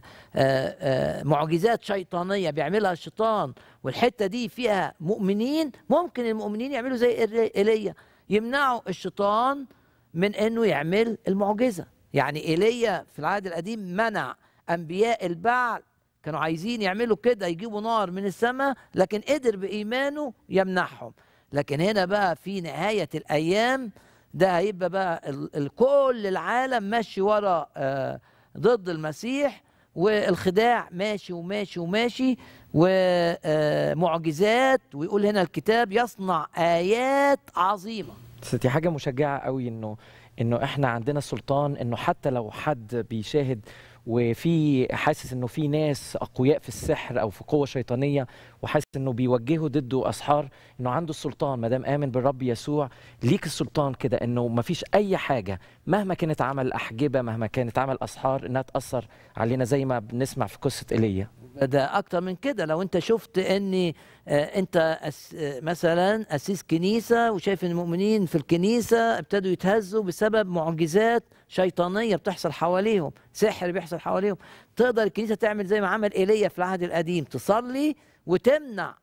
آه، معجزات شيطانيه بيعملها الشيطان والحته دي فيها مؤمنين ممكن المؤمنين يعملوا زي ايليا يمنعوا الشيطان من انه يعمل المعجزه يعني ايليا في العهد القديم منع انبياء البعل كانوا عايزين يعملوا كده يجيبوا نار من السماء لكن قدر بايمانه يمنعهم لكن هنا بقى في نهايه الايام ده هيبقى بقى الكل العالم ماشي ورا آه، ضد المسيح والخداع ماشي وماشي وماشي ومعجزات آه، ويقول هنا الكتاب يصنع ايات عظيمه بس دي حاجه مشجعه قوي انه انه احنا عندنا سلطان انه حتى لو حد بيشاهد وفي حاسس انه في ناس اقوياء في السحر او في قوه شيطانيه وحاسس انه بيوجهوا ضده اسحار انه عنده السلطان ما دام امن بالرب يسوع ليك السلطان كده انه ما فيش اي حاجه مهما كانت عمل احجبه مهما كانت عمل اسحار انها تاثر علينا زي ما بنسمع في قصه ايليا ده اكتر من كده لو انت شفت ان آه، انت آه، مثلا اسيس كنيسه وشايف ان المؤمنين في الكنيسه ابتدوا يتهزوا بسبب معجزات شيطانيه بتحصل حواليهم سحر بيحصل حواليهم تقدر الكنيسه تعمل زي ما عمل ايليا في العهد القديم تصلي وتمنع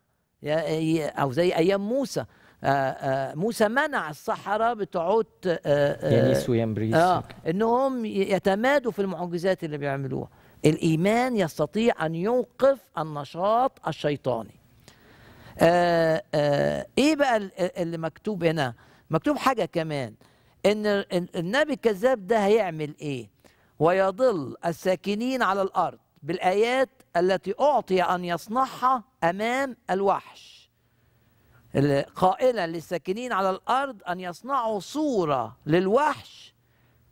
او زي ايام موسى آه، آه، موسى منع السحرة بتعود آه، يانيس ويامبريس آه انهم يتمادوا في المعجزات اللي بيعملوها الايمان يستطيع ان يوقف النشاط الشيطاني آآ ايه بقى اللي مكتوب هنا مكتوب حاجة كمان ان النبي الكذاب ده هيعمل ايه ويضل الساكنين على الارض بالايات التي اعطي ان يصنعها امام الوحش قائلا للساكنين على الارض ان يصنعوا صوره للوحش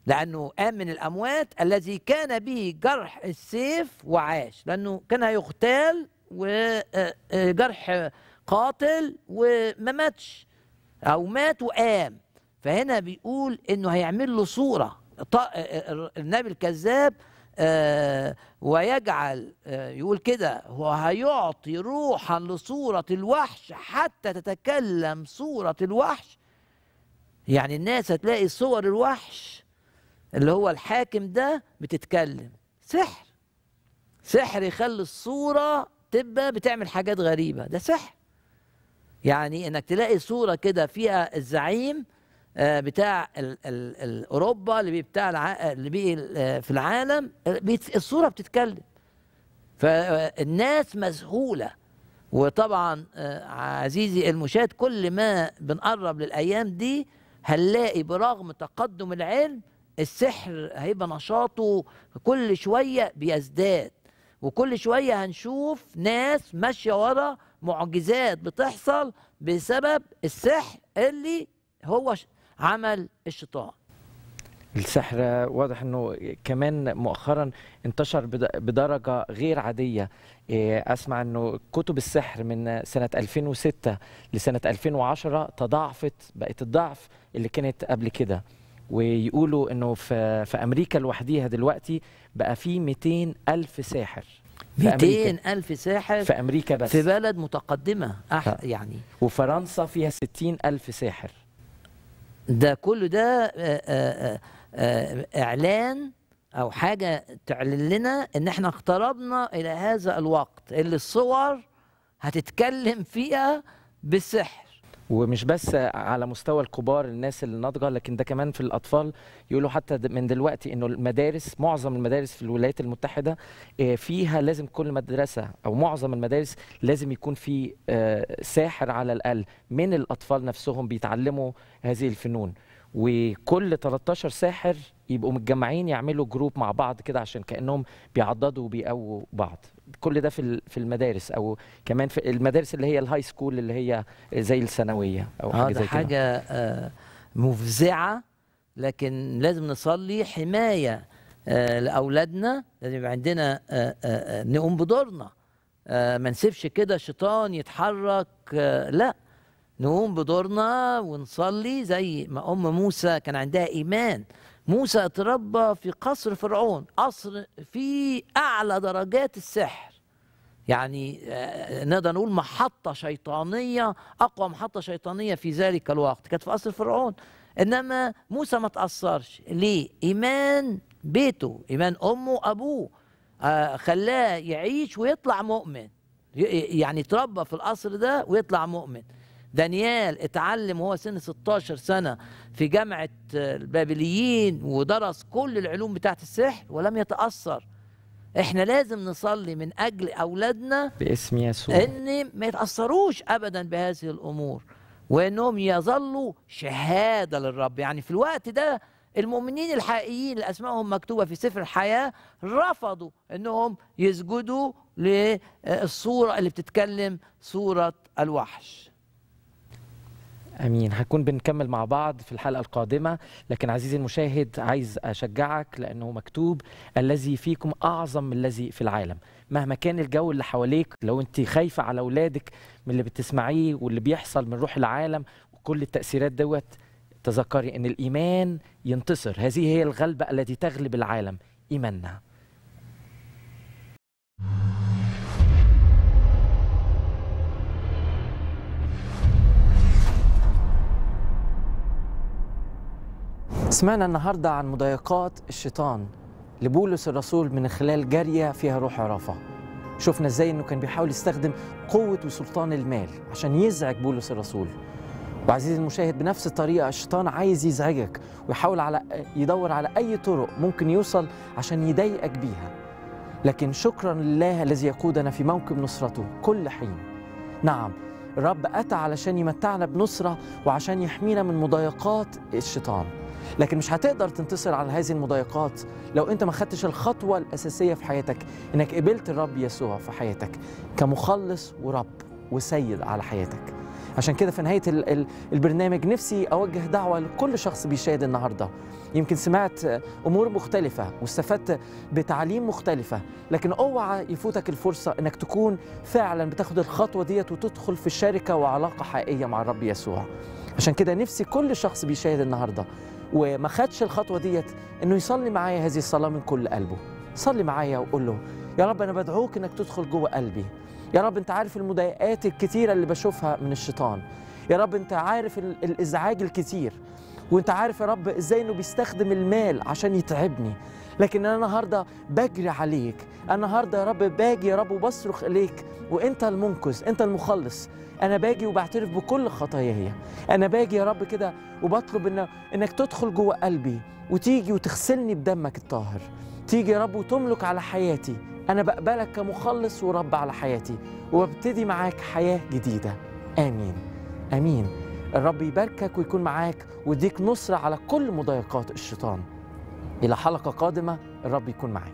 لانه قام من الاموات الذي كان به جرح السيف وعاش لانه كان يغتال وجرح قاتل وما ماتش او مات وقام فهنا بيقول انه هيعمل له صوره النبي الكذاب آه، ويجعل آه، يقول كده هو هيعطي روحا لصورة الوحش حتى تتكلم صورة الوحش يعني الناس هتلاقي صور الوحش اللي هو الحاكم ده بتتكلم سحر سحر يخلي الصورة تبقى بتعمل حاجات غريبة ده سحر يعني انك تلاقي صورة كده فيها الزعيم آه، بتاع اوروبا اللي بتاع الع... اللي بي آه، في العالم آه، الصوره بتتكلم فالناس مذهوله وطبعا عزيزي المشاهد كل ما بنقرب للايام دي هنلاقي برغم تقدم العلم السحر هيبقى نشاطه كل شويه بيزداد وكل شويه هنشوف ناس ماشيه ورا معجزات بتحصل بسبب السحر اللي هو عمل الشيطان السحر واضح انه كمان مؤخرا انتشر بدرجه غير عاديه إيه، اسمع انه كتب السحر من سنه 2006 لسنه 2010 تضاعفت بقت الضعف اللي كانت قبل كده ويقولوا انه في في امريكا لوحديها دلوقتي بقى في 200 الف ساحر 200 ألف ساحر في أمريكا بس في بلد متقدمة أح... يعني وفرنسا فيها 60 ألف ساحر ده كله ده آه، آه، آه، اعلان او حاجه تعلن لنا ان احنا اقتربنا الى هذا الوقت اللي الصور هتتكلم فيها بالسحر ومش بس على مستوى الكبار الناس اللي ناضجه لكن ده كمان في الاطفال يقولوا حتى من دلوقتي انه المدارس معظم المدارس في الولايات المتحده آه، فيها لازم كل مدرسه او معظم المدارس لازم يكون في آه، ساحر على الاقل من الاطفال نفسهم بيتعلموا هذه الفنون وكل 13 ساحر يبقوا متجمعين يعملوا جروب مع بعض كده عشان كانهم بيعضدوا وبيقووا بعض كل ده في في المدارس او كمان في المدارس اللي هي الهاي سكول اللي هي زي الثانويه او آه، حاجه زي كده حاجه آه، مفزعه لكن لازم نصلي حمايه آه، لاولادنا لازم يبقى عندنا نقوم بدورنا ما نسيبش كده شيطان يتحرك لا نقوم بدورنا ونصلي زي ما أم موسى كان عندها إيمان موسى اتربى في قصر فرعون قصر في أعلى درجات السحر يعني آه، نقدر نقول محطة شيطانية أقوى محطة شيطانية في ذلك الوقت كانت في قصر فرعون إنما موسى ما تأثرش ليه؟ إيمان بيته إيمان أمه وأبوه آه، خلاه يعيش ويطلع مؤمن يعني تربى في القصر ده ويطلع مؤمن دانيال اتعلم وهو سن 16 سنة في جامعة البابليين ودرس كل العلوم بتاعة السحر ولم يتأثر احنا لازم نصلي من أجل أولادنا باسم يسوع إن ما يتأثروش أبدا بهذه الأمور وإنهم يظلوا شهادة للرب يعني في الوقت ده المؤمنين الحقيقيين اللي اسمائهم مكتوبه في سفر الحياه رفضوا انهم يسجدوا للصوره اللي بتتكلم صوره الوحش امين هنكون بنكمل مع بعض في الحلقه القادمه لكن عزيزي المشاهد عايز اشجعك لانه مكتوب الذي فيكم اعظم من الذي في العالم مهما كان الجو اللي حواليك لو انت خايفه على اولادك من اللي بتسمعيه واللي بيحصل من روح العالم وكل التاثيرات دوت تذكري ان الايمان ينتصر هذه هي الغلبه التي تغلب العالم ايماننا سمعنا النهارده عن مضايقات الشيطان لبولس الرسول من خلال جاريه فيها روح عرافه. شفنا ازاي انه كان بيحاول يستخدم قوه وسلطان المال عشان يزعج بولس الرسول. وعزيزي المشاهد بنفس الطريقه الشيطان عايز يزعجك ويحاول على يدور على اي طرق ممكن يوصل عشان يضايقك بيها. لكن شكرا لله الذي يقودنا في موكب نصرته كل حين. نعم الرب اتى علشان يمتعنا بنصره وعشان يحمينا من مضايقات الشيطان. لكن مش هتقدر تنتصر على هذه المضايقات لو انت ما خدتش الخطوه الاساسيه في حياتك انك قبلت الرب يسوع في حياتك كمخلص ورب وسيد على حياتك عشان كده في نهاية البرنامج نفسي أوجه دعوة لكل شخص بيشاهد النهاردة يمكن سمعت أمور مختلفة واستفدت بتعليم مختلفة لكن أوعى يفوتك الفرصة أنك تكون فعلا بتاخد الخطوة ديت وتدخل في شركة وعلاقة حقيقية مع الرب يسوع عشان كده نفسي كل شخص بيشاهد النهارده وما خدش الخطوه ديت انه يصلي معايا هذه الصلاه من كل قلبه صلي معايا وقول له يا رب انا بدعوك انك تدخل جوه قلبي يا رب انت عارف المضايقات الكتيره اللي بشوفها من الشيطان يا رب انت عارف الازعاج الكتير وانت عارف يا رب ازاي انه بيستخدم المال عشان يتعبني لكن انا النهارده بجري عليك انا النهارده يا رب باجي يا رب وبصرخ اليك وانت المنقذ انت المخلص انا باجي وبعترف بكل خطاياي انا باجي يا رب كده وبطلب إن انك تدخل جوه قلبي وتيجي وتغسلني بدمك الطاهر تيجي يا رب وتملك على حياتي انا بقبلك كمخلص ورب على حياتي وابتدي معاك حياه جديده امين امين الرب يباركك ويكون معاك ويديك نصره على كل مضايقات الشيطان إلى حلقة قادمة الرب يكون معاك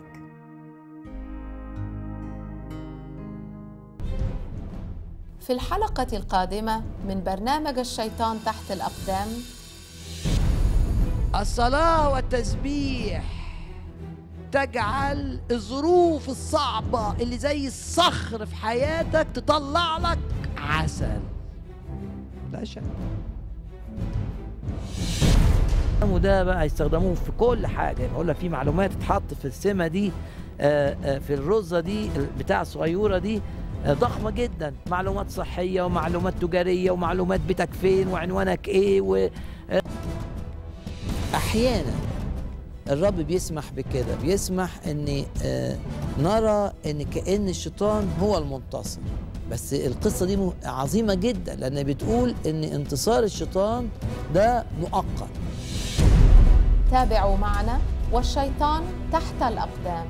في الحلقة القادمة من برنامج الشيطان تحت الأقدام الصلاة والتسبيح تجعل الظروف الصعبة اللي زي الصخر في حياتك تطلع لك عسل لا شك وده بقى يستخدموه في كل حاجه يعني اقول لك في معلومات تتحط في السمه دي آه، آه، في الرزه دي بتاع الصغيره دي آه، ضخمة جدا معلومات صحية ومعلومات تجارية ومعلومات بيتك فين وعنوانك ايه و... أحيانا الرب بيسمح بكده بيسمح ان نرى ان كأن الشيطان هو المنتصر بس القصة دي عظيمة جدا لأن بتقول ان انتصار الشيطان ده مؤقت تابعوا معنا والشيطان تحت الأقدام